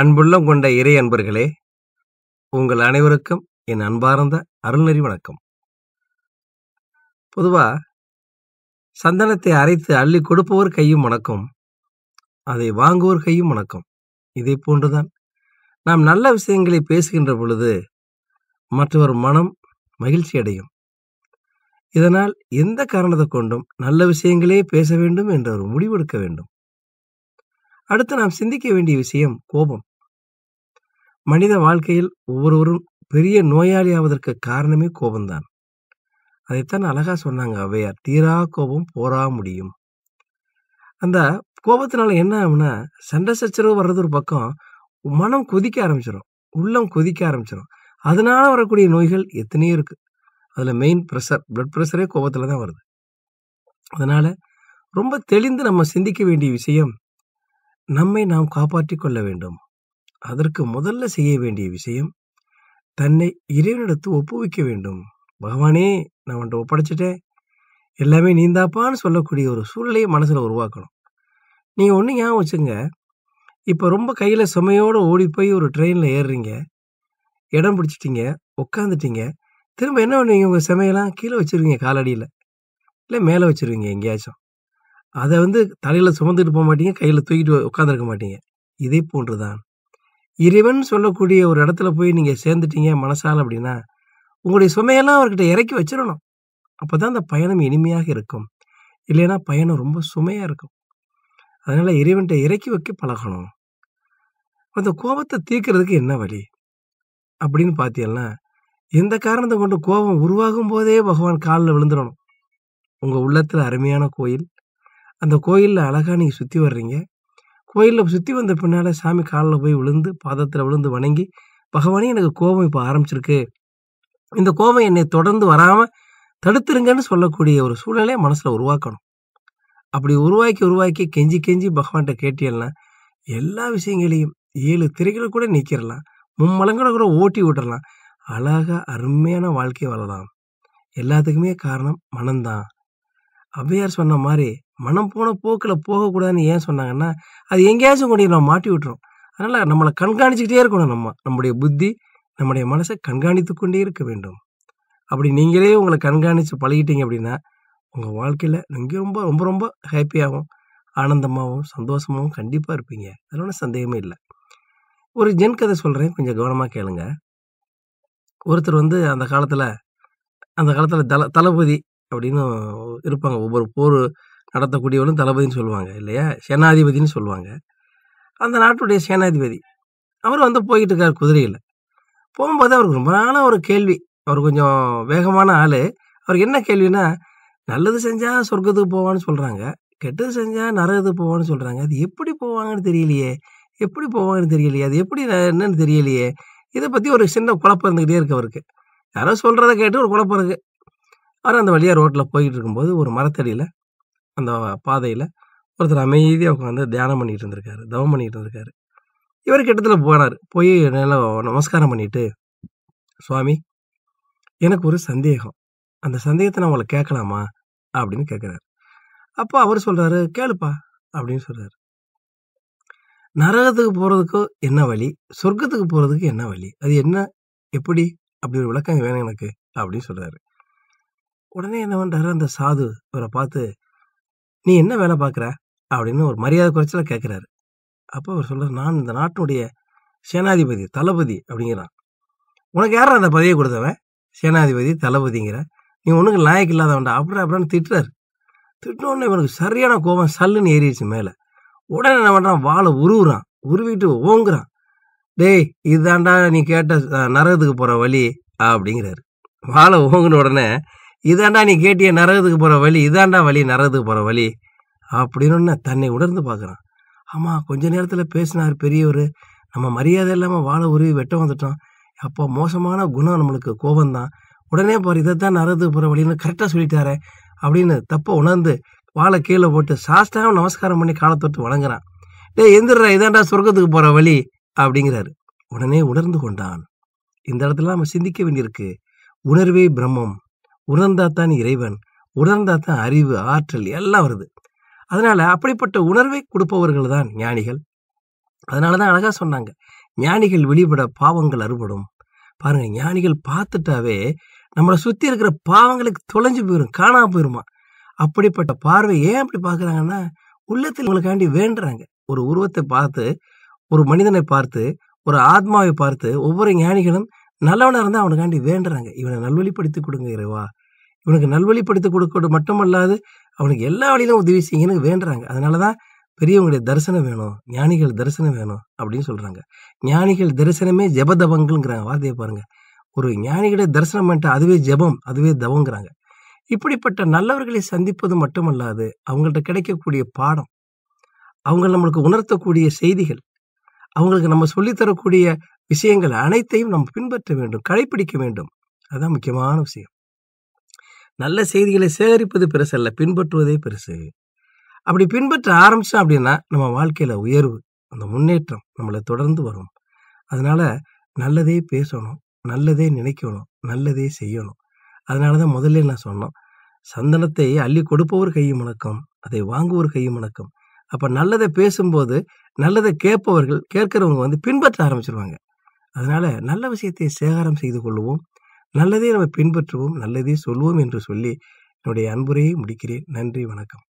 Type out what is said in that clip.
அன்புள்ளம் கொண்ட இறை அன்பர்களே உங்கள் அனைவருக்கும் என் அன்பார்ந்த அருள்நெறி வணக்கம் பொதுவாக சந்தனத்தை அரைத்து அள்ளி கொடுப்பவர் கையும் வணக்கம் அதை வாங்குவோர் கையும் வணக்கம் இதை போன்றுதான் நாம் நல்ல விஷயங்களை பேசுகின்ற பொழுது மற்றவர் மனம் மகிழ்ச்சி அடையும் இதனால் எந்த காரணத்தை கொண்டும் நல்ல விஷயங்களே பேச வேண்டும் என்ற ஒரு முடிவெடுக்க வேண்டும் அடுத்து நாம் சிந்திக்க வேண்டிய விஷயம் கோபம் மனித வாழ்க்கையில் ஒவ்வொருவரும் பெரிய நோயாளி ஆவதற்கு காரணமே கோபம்தான் அதைத்தான் அழகா சொன்னாங்க அவையார் தீரா கோபம் போரா முடியும் அந்த கோபத்தினால என்ன ஆகும்னா சண்டை சச்சரவு வர்றது ஒரு பக்கம் மனம் கொதிக்க ஆரம்பிச்சிடும் உள்ளம் கொதிக்க ஆரம்பிச்சிடும் அதனால வரக்கூடிய நோய்கள் எத்தனையோ இருக்கு அதுல மெயின் ப்ரெஷர் பிளட் ப்ரெஷரே கோபத்துல தான் வருது அதனால ரொம்ப தெளிந்து நம்ம சிந்திக்க வேண்டிய விஷயம் நம்மை நாம் காப்பாற்றிக் கொள்ள வேண்டும் அதற்கு முதல்ல செய்ய வேண்டிய விஷயம் தன்னை இறைவனிடத்து ஒப்புவிக்க வேண்டும் பகவானே நான் உன்ட்ட ஒப்படைச்சிட்டேன் எல்லாமே நீந்தாப்பான்னு சொல்லக்கூடிய ஒரு சூழ்நிலையை மனசில் உருவாக்கணும் நீங்கள் ஒன்று ஞாபகம் வச்சுங்க இப்போ ரொம்ப கையில் சுமையோடு ஓடி போய் ஒரு ட்ரெயினில் ஏறுறீங்க இடம் பிடிச்சிட்டிங்க உட்காந்துட்டீங்க திரும்ப என்ன பண்ணுவீங்க உங்கள் சமையலாம் கீழே வச்சுருவீங்க காலடியில் இல்லை மேலே வச்சுருவீங்க எங்கேயாச்சும் அதை வந்து தலையில் சுமந்துட்டு போக மாட்டீங்க கையில் தூக்கிட்டு உட்காந்துருக்க மாட்டீங்க இதே போன்று தான் இறைவன் சொல்லக்கூடிய ஒரு இடத்துல போய் நீங்கள் சேர்ந்துட்டீங்க மனசால் அப்படின்னா உங்களுடைய சுமையெல்லாம் அவர்கிட்ட இறக்கி வச்சிடணும் அப்போ தான் அந்த பயணம் இனிமையாக இருக்கும் இல்லைன்னா பயணம் ரொம்ப சுமையாக இருக்கும் அதனால் இறைவன்கிட்ட இறக்கி வைக்க பழகணும் அந்த கோபத்தை தீர்க்கறதுக்கு என்ன வழி அப்படின்னு பார்த்தீங்கன்னா எந்த காரணத்தை கொண்டு கோபம் உருவாகும் போதே பகவான் காலில் விழுந்துடணும் உங்கள் உள்ளத்தில் அருமையான கோயில் அந்த கோயிலில் அழகாக நீங்கள் சுற்றி வர்றீங்க கோயிலில் சுற்றி வந்த பின்னால் சாமி காலில் போய் விழுந்து பாதத்தில் விழுந்து வணங்கி பகவானே எனக்கு கோபம் இப்போ ஆரம்பிச்சிருக்கு இந்த கோபம் என்னை தொடர்ந்து வராமல் தடுத்துருங்கன்னு சொல்லக்கூடிய ஒரு சூழ்நிலையை மனசில் உருவாக்கணும் அப்படி உருவாக்கி உருவாக்கி கெஞ்சி கெஞ்சி பகவான்கிட்ட கேட்டியெல்லாம் எல்லா விஷயங்களையும் ஏழு திரைகளை கூட நீக்கிடலாம் மும்மலங்களை கூட ஓட்டி விட்டுறலாம் அழகாக அருமையான வாழ்க்கை வரலாம் எல்லாத்துக்குமே காரணம் மனம்தான் அவ்வையார் சொன்ன மாதிரி மனம் போன போக்கில் போகக்கூடாதுன்னு ஏன் சொன்னாங்கன்னா அது எங்கேயாச்சும் கொண்டு நம்ம மாட்டி விட்டுரும் அதனால் நம்மளை கண்காணிச்சுக்கிட்டே இருக்கணும் நம்ம நம்முடைய புத்தி நம்முடைய மனசை கண்காணித்து கொண்டே இருக்க வேண்டும் அப்படி நீங்களே உங்களை கண்காணித்து பழகிட்டீங்க அப்படின்னா உங்கள் வாழ்க்கையில் நீங்கள் ரொம்ப ரொம்ப ரொம்ப ஹாப்பியாகவும் ஆனந்தமாகவும் சந்தோஷமாகவும் கண்டிப்பாக இருப்பீங்க அதில் ஒன்றும் சந்தேகமே இல்லை ஒரு ஜென் கதை சொல்கிறேன் கொஞ்சம் கவனமாக கேளுங்க ஒருத்தர் வந்து அந்த காலத்தில் அந்த காலத்தில் தள தளபதி அப்படின்னு இருப்பாங்க ஒவ்வொரு போர் நடத்தக்கூடியவனும் தளபதினு சொல்லுவாங்க இல்லையா சேனாதிபதினு சொல்லுவாங்க அந்த நாட்டுடைய சேனாதிபதி அவர் வந்து போய்கிட்டு இருக்கார் குதிரையில் போகும்போது அவருக்கு ரொம்ப நாள ஒரு கேள்வி அவர் கொஞ்சம் வேகமான ஆள் அவருக்கு என்ன கேள்வினா நல்லது செஞ்சால் சொர்க்கத்துக்கு போவான்னு சொல்கிறாங்க கெட்டது செஞ்சால் நரகத்துக்கு போவான்னு சொல்கிறாங்க அது எப்படி போவாங்கன்னு தெரியலையே எப்படி போவாங்கன்னு தெரியலையே அது எப்படி என்னன்னு தெரியலையே இதை பற்றி ஒரு சின்ன குழப்பம் இருந்துக்கிட்டே இருக்கு அவருக்கு யாரோ சொல்கிறத கேட்டு ஒரு குழப்பம் இருக்குது அவர் அந்த வழியாக ரோட்டில் போயிட்டு இருக்கும்போது ஒரு மரத்தடியில் அந்த பாதையில் ஒருத்தர் அமைதியாக உட்காந்து தியானம் பண்ணிகிட்டு இருந்திருக்காரு தவம் பண்ணிகிட்டு இருந்திருக்காரு இவர் கிட்டத்தில் போனார் போய் நல்லா நமஸ்காரம் பண்ணிவிட்டு சுவாமி எனக்கு ஒரு சந்தேகம் அந்த சந்தேகத்தை நான் உங்களை கேட்கலாமா அப்படின்னு கேட்குறாரு அப்போ அவர் சொல்கிறாரு கேளுப்பா அப்படின்னு சொல்கிறாரு நரகத்துக்கு போகிறதுக்கு என்ன வழி சொர்க்கத்துக்கு போகிறதுக்கு என்ன வழி அது என்ன எப்படி அப்படி ஒரு விளக்கம் வேணும் எனக்கு அப்படின்னு சொல்கிறாரு உடனே என்ன பண்ணுறாரு அந்த சாது இவரை பார்த்து நீ என்ன வேலை பார்க்குற அப்படின்னு ஒரு மரியாதை குறைச்சல கேட்குறாரு அப்போ அவர் சொல்கிறார் நான் இந்த நாட்டினுடைய சேனாதிபதி தளபதி அப்படிங்கிறான் உனக்கு யார் அந்த பதவியை கொடுத்தவன் சேனாதிபதி தளபதிங்கிற நீ ஒன்றுக்கு லாயக்கு இல்லாதவன்டா அப்படி அப்படின்னு திட்டுறாரு திட்டினோடனே இவனுக்கு சரியான கோபம் சல்லுன்னு ஏறிடுச்சு மேலே உடனே என்ன பண்ணுறான் வாழை உருவுறான் உருவிட்டு ஓங்குறான் டேய் இதுதான்டா நீ கேட்ட நரகத்துக்கு போகிற வழி அப்படிங்கிறாரு வாழை ஓங்குன உடனே இதாண்டா நீ கேட்டிய நரகத்துக்கு போகிற வழி இதாண்டா வழி நரகத்துக்கு போகிற வழி அப்படின்னு தன்னை உணர்ந்து பார்க்குறான் ஆமாம் கொஞ்ச நேரத்தில் பேசினார் பெரியவர் நம்ம மரியாதை இல்லாமல் வாழ உருவி வெட்ட வந்துட்டோம் அப்போ மோசமான குணம் நம்மளுக்கு கோபந்தான் உடனே போகிற இதை தான் நரகத்துக்கு போகிற வழின்னு கரெக்டாக சொல்லிட்டாரு அப்படின்னு தப்பை உணர்ந்து வாழை கீழே போட்டு சாஸ்தாகம் நமஸ்காரம் பண்ணி காலத்தொட்டு வணங்குறான் டே எந்திரா இதாண்டா சொர்க்கத்துக்கு போகிற வழி அப்படிங்கிறாரு உடனே உணர்ந்து கொண்டான் இந்த இடத்துல நம்ம சிந்திக்க வேண்டியிருக்கு உணர்வே பிரம்மம் உணர்ந்தா தான் இறைவன் உணர்ந்தா தான் அறிவு ஆற்றல் எல்லாம் வருது அதனால அப்படிப்பட்ட உணர்வை கொடுப்பவர்கள் தான் ஞானிகள் அதனால தான் அழகா சொன்னாங்க ஞானிகள் வெளிப்பட பாவங்கள் அறுபடும் பாருங்க ஞானிகள் பார்த்துட்டாவே நம்மளை சுற்றி இருக்கிற பாவங்களுக்கு தொலைஞ்சு போயிடும் காணாம போயிருமா அப்படிப்பட்ட பார்வை ஏன் அப்படி பார்க்குறாங்கன்னா உள்ளத்தில் உங்களுக்காண்டி வேண்டுறாங்க ஒரு உருவத்தை பார்த்து ஒரு மனிதனை பார்த்து ஒரு ஆத்மாவை பார்த்து ஒவ்வொரு ஞானிகளும் நல்லவனாக இருந்தால் அவனுக்காண்டி வேண்டுறாங்க இவனை நல்வழிப்படுத்தி கொடுங்க இறைவா இவனுக்கு நல்வழிப்படுத்தி மட்டும் மட்டுமல்லாது அவனுக்கு எல்லா வழியிலும் உதவி செய்யணும் வேண்டுறாங்க அதனால தான் பெரியவங்களுடைய தரிசனம் வேணும் ஞானிகள் தரிசனம் வேணும் அப்படின்னு சொல்கிறாங்க ஞானிகள் தரிசனமே ஜபதபங்கள்ங்கிறாங்க வார்த்தையை பாருங்கள் ஒரு ஞானிகளுடைய தரிசனம் பண்ணிட்டு அதுவே ஜபம் அதுவே தவங்கிறாங்க இப்படிப்பட்ட நல்லவர்களை சந்திப்பது மட்டுமல்லாது அவங்கள்ட்ட கிடைக்கக்கூடிய பாடம் அவங்க நம்மளுக்கு உணர்த்தக்கூடிய செய்திகள் அவங்களுக்கு நம்ம சொல்லித்தரக்கூடிய விஷயங்கள் அனைத்தையும் நம்ம பின்பற்ற வேண்டும் கடைபிடிக்க வேண்டும் அதுதான் முக்கியமான விஷயம் நல்ல செய்திகளை சேகரிப்பது பெருசு அல்ல பின்பற்றுவதே பெருசு அப்படி பின்பற்ற ஆரம்பித்தோம் அப்படின்னா நம்ம வாழ்க்கையில் உயர்வு அந்த முன்னேற்றம் நம்மளை தொடர்ந்து வரும் அதனால் நல்லதே பேசணும் நல்லதே நினைக்கணும் நல்லதே செய்யணும் அதனால தான் முதல்ல நான் சொன்னோம் சந்தனத்தை அள்ளி கொடுப்பவர் கையும் வணக்கம் அதை வாங்குவோர் கையும் வணக்கம் அப்போ நல்லதை பேசும்போது நல்லதை கேட்பவர்கள் கேட்கிறவங்க வந்து பின்பற்ற ஆரம்பிச்சிருவாங்க அதனால் நல்ல விஷயத்தை சேகரம் செய்து கொள்வோம் நல்லதே நம்ம பின்பற்றுவோம் நல்லதே சொல்வோம் என்று சொல்லி என்னுடைய அன்புரையை முடிக்கிறேன் நன்றி வணக்கம்